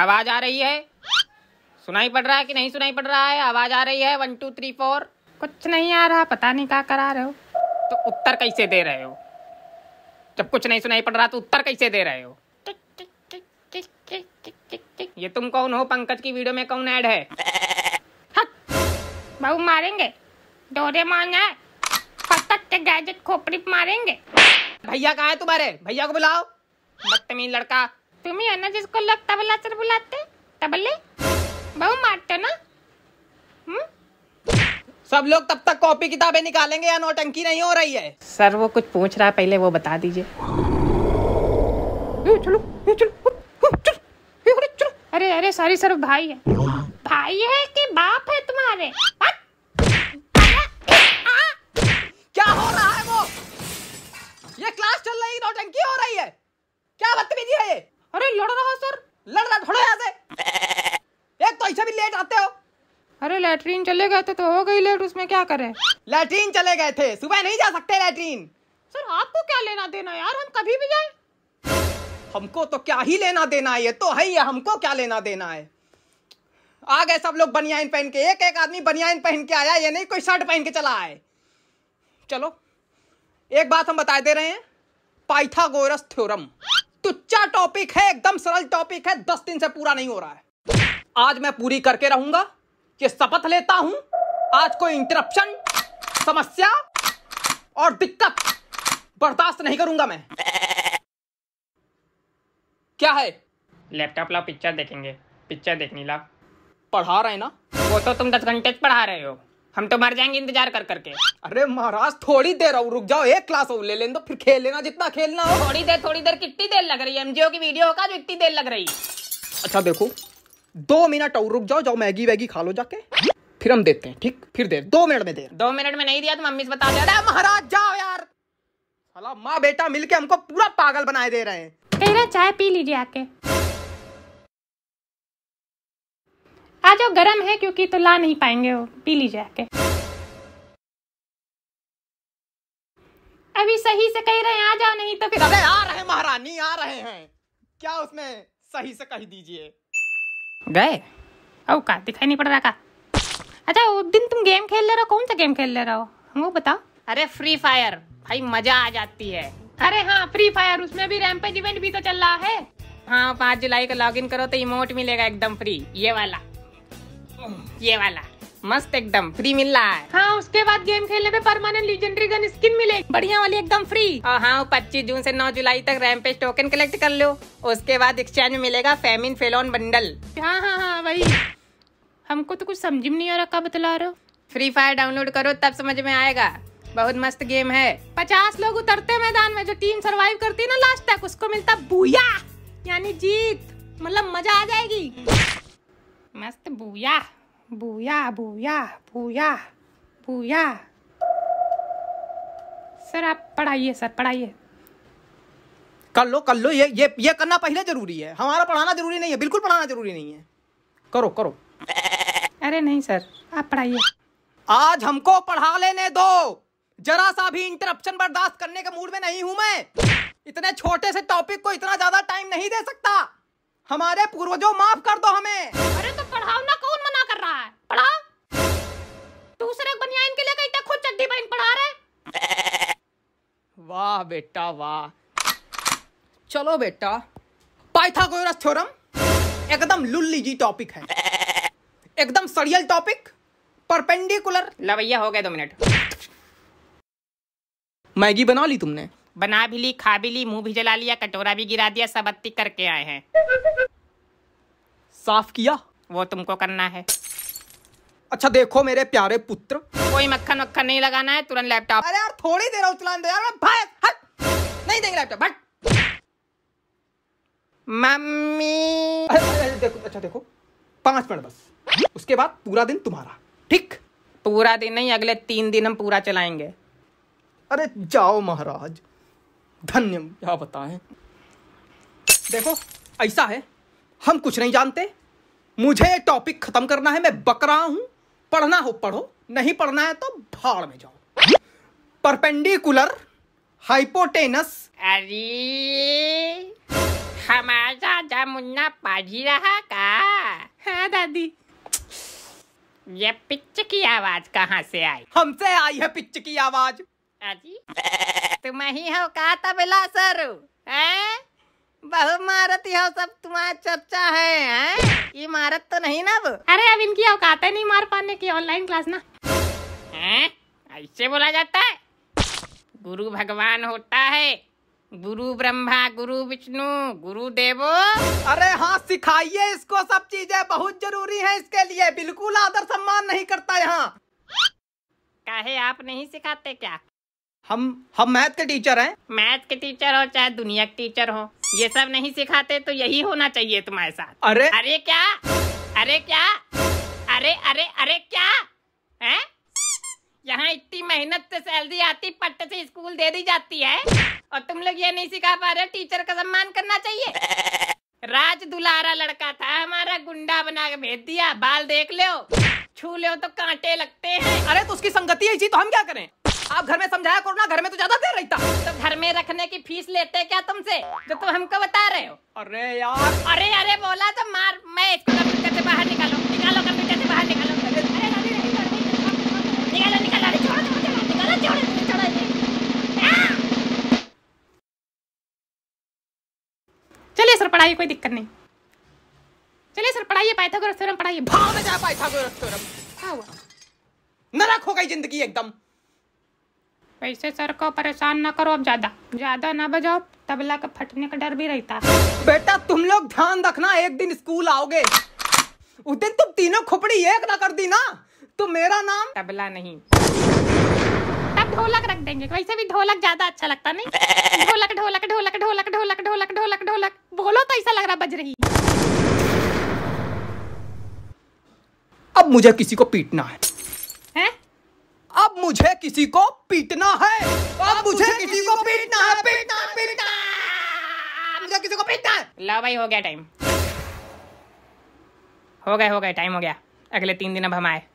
आवाज आ रही है सुनाई पड़ रहा है कि नहीं सुनाई पड़ रहा है आवाज आ रही है वन टू थ्री फोर कुछ नहीं आ रहा पता नहीं क्या करा रहे हो तो उत्तर कैसे दे रहे हो जब कुछ नहीं सुनाई पड़ रहा तो उत्तर कैसे दे रहे हो ये तुम कौन हो पंकज की वीडियो में कौन ऐड है बहू मारेंगे डोरे मांगा है गैजेट खोपड़ी मारेंगे भैया कहा है तुम्हारे भैया को बुलाओ बदतमीज लड़का तुम्ही ना जिसको लोग तबला चल बुलाते तबले बहु मारते ना हम्म? सब लोग तब तक कॉपी किताबें निकालेंगे या नोटंकी नहीं हो रही है सर वो कुछ पूछ रहा है पहले वो बता दीजिए चलो चलो अरे अरे सॉरी सर भाई है भाई है कि बाप है तुम्हारे क्या हो रहा है वो ये क्लास चल रही नोटंकी हो रही है लड़ रहा सर लड़ रहा थोड़ा यहाँ से एक तो ऐसे भी लेट आते हो अरे लेटरिन चले गए थे तो हो गई लेट उसमें क्या करें लेटरिन चले गए थे सुबह नहीं जा सकते लेटरिन सर आपको क्या लेना देना यार हम कभी भी जाए हमको तो क्या ही लेना देना है ये तो है ही हमको क्या लेना देना है आ गए सब लोग बनियान पहन के एक एक आदमी बनियान पहन के आया ये नहीं कोई शर्ट पहन के चला आए चलो एक बात हम बता दे रहे हैं पाइथागोरस थ्योरम अच्छा टॉपिक है एकदम सरल टॉपिक है दस दिन से पूरा नहीं हो रहा है आज मैं पूरी करके रहूंगा ये शपथ लेता हूं आज कोई इंटरप्शन समस्या और दिक्कत बर्दाश्त नहीं करूंगा मैं क्या है लैपटॉप ला पिक्चर देखेंगे पिक्चर देखनी ला पढ़ा रहे ना वो तो तुम दस घंटे पढ़ा रहे हो हम तो मर जाएंगे इंतजार कर करके अरे महाराज थोड़ी देर और रुक जाओ एक क्लास और ले लें तो फिर खेल लेना जितना खेलना हो थोड़ी देर थोड़ी देर कितनी देर लग रही है एमजीओ की वीडियो का जो इतनी देर लग रही अच्छा देखो दो मिनट और रुक जाओ जाओ मैगी वैगी खा लो जाके फिर हम देते हैं ठीक फिर दे दो मिनट में दे दो मिनट में नहीं दिया तो मम्मी से बता दिया अरे महाराज जाओ यार माँ बेटा मिलके हमको पूरा पागल बनाए दे रहे हैं चाय पी लीजिए आके आ जाओ गर्म है क्योंकि तो ला नहीं पाएंगे वो पी लीजिए आके अभी सही से कह रहे हैं आ जाओ नहीं तो फिर अरे आ रहे महारानी आ रहे हैं क्या उसमें सही से कह दीजिए गए औ का दिखाई नहीं पड़ रहा का अच्छा उस दिन तुम गेम खेल ले रहे हो कौन सा गेम खेल ले रहे हो वो बताओ अरे फ्री फायर भाई मजा आ जाती है अरे हाँ फ्री फायर उसमें भी रैम्पेज इवेंट भी तो चल रहा है हाँ पाँच जुलाई को लॉगिन करो तो इमोट मिलेगा एकदम फ्री ये वाला ये वाला मस्त एकदम फ्री मिल रहा है हाँ उसके बाद गेम खेलने पे परमानेंट लीजेंडरी गन स्किन मिलेगी बढ़िया वाली एकदम फ्री और हाँ पच्चीस जून से 9 जुलाई तक रैम टोकन कलेक्ट कर लो उसके बाद एक्सचेंज मिलेगा फेमिन फेलोन बंडल हाँ हाँ हाँ वही हमको तो कुछ समझ में नहीं आ रहा कब बतला रहे फ्री फायर डाउनलोड करो तब समझ में आएगा बहुत मस्त गेम है पचास लोग उतरते मैदान में जो टीम सरवाइव करती है ना लास्ट तक उसको मिलता बुया यानी जीत मतलब मजा आ जाएगी मस्त बुया बूया बूया बूया बूया सर आप पढ़ाइए सर पढ़ाइए कर लो कर लो ये ये ये करना पहले जरूरी है हमारा पढ़ाना जरूरी नहीं है बिल्कुल पढ़ाना जरूरी नहीं है करो करो अरे नहीं सर आप पढ़ाइए आज हमको पढ़ा लेने दो जरा सा भी इंटरप्शन बर्दाश्त करने के मूड में नहीं हूं मैं इतने छोटे से टॉपिक को इतना ज्यादा टाइम नहीं दे सकता हमारे पूर्वजों माफ कर दो हमें अरे तो पढ़ाओ ना पढ़ा दूसरे बनिया के लिए कहता खुद चड्डी पहन पढ़ा रहे वाह बेटा वाह चलो बेटा पाइथागोरस थ्योरम एकदम लुल्ली जी टॉपिक है एकदम सरियल टॉपिक परपेंडिकुलर लवैया हो गए दो मिनट मैगी बना ली तुमने बना भी ली खा भी ली मुंह भी जला लिया कटोरा भी गिरा दिया सब अत्ती करके आए हैं साफ किया वो तुमको करना है अच्छा देखो मेरे प्यारे पुत्र कोई मक्खन मक्खन नहीं लगाना है तुरंत लैपटॉप अरे यार थोड़ी देर उतला दो यार भाई हट नहीं देंगे लैपटॉप हट मम्मी देखो अच्छा देखो पांच मिनट बस उसके बाद पूरा दिन तुम्हारा ठीक पूरा दिन नहीं अगले तीन दिन हम पूरा चलाएंगे अरे जाओ महाराज धन्य क्या बताएं देखो ऐसा है हम कुछ नहीं जानते मुझे टॉपिक खत्म करना है मैं बक रहा हूं पढ़ना हो पढ़ो नहीं पढ़ना है तो भाड़ में जाओ परपेंडिकुलर हाइपोटेनस अरे हमारा जमुना पढ़ ही रहा का हाँ दादी ये पिच की आवाज कहाँ से आई हमसे आई है पिच की आवाज तुम ही हो कहा था बिला सर है बहुमारत यह सब तुम्हारा चर्चा है इमारत तो नहीं ना अब अरे अब इनकी औकात है नहीं मार पाने की ऑनलाइन क्लास ना ऐसे बोला जाता है गुरु भगवान होता है गुरु ब्रह्मा गुरु विष्णु गुरु देवो अरे हाँ सिखाइए इसको सब चीजें बहुत जरूरी है इसके लिए बिल्कुल आदर सम्मान नहीं करता यहाँ काहे आप नहीं सिखाते क्या हम हम मैथ के टीचर हैं मैथ के टीचर हो चाहे दुनिया के टीचर हो ये सब नहीं सिखाते तो यही होना चाहिए तुम्हारे साथ अरे अरे क्या अरे क्या अरे अरे अरे क्या है यहाँ इतनी मेहनत से सैलरी आती पट्ट से स्कूल दे दी जाती है और तुम लोग ये नहीं सिखा पा रहे टीचर का सम्मान करना चाहिए राज दुलारा लड़का था हमारा गुंडा बना के भेज दिया बाल देख लो छू लो तो कांटे लगते हैं अरे तो उसकी संगति है जी तो हम क्या करें आप घर में समझाया करो ना घर में तो ज्यादा देर रहता तो घर में रखने की फीस लेते क्या तुमसे जो तुम हमको बता रहे हो अरे यार अरे अरे बोला तो मार मैं इसको कंप्यूटर से बाहर निकालो निकालो कंप्यूटर से बाहर निकालो निकालो निकालो निकालो चलिए सर पढ़ाइए कोई दिक्कत नहीं चलिए सर पढ़ाइए पाइथागोरस थ्योरम पढ़ाइए भाव में जा पाइथागोरस थ्योरम क्या हुआ नरक हो गई जिंदगी एकदम वैसे सर को परेशान न करो अब ज्यादा ज्यादा ना बजाओ तबला का फटने का डर भी रहता बेटा तुम लोग ध्यान रखना एक दिन स्कूल आओगे उस दिन तुम तीनों खोपड़ी एक ना कर दी ना तो मेरा नाम तबला नहीं तब ढोलक रख देंगे वैसे भी ढोलक ज्यादा अच्छा लगता नहीं ढोलक ढोलक ढोलक ढोलक ढोलक ढोलक ढोलक ढोलक बोलो तो ऐसा लग रहा बज रही अब मुझे किसी को पीटना है अब मुझे किसी को पीटना है अब मुझे किसी को पीटना है पीटना पीटना मुझे किसी को पीटना है ला भाई हो गया टाइम हो गया हो गया टाइम हो गया अगले तीन दिन अब हम आए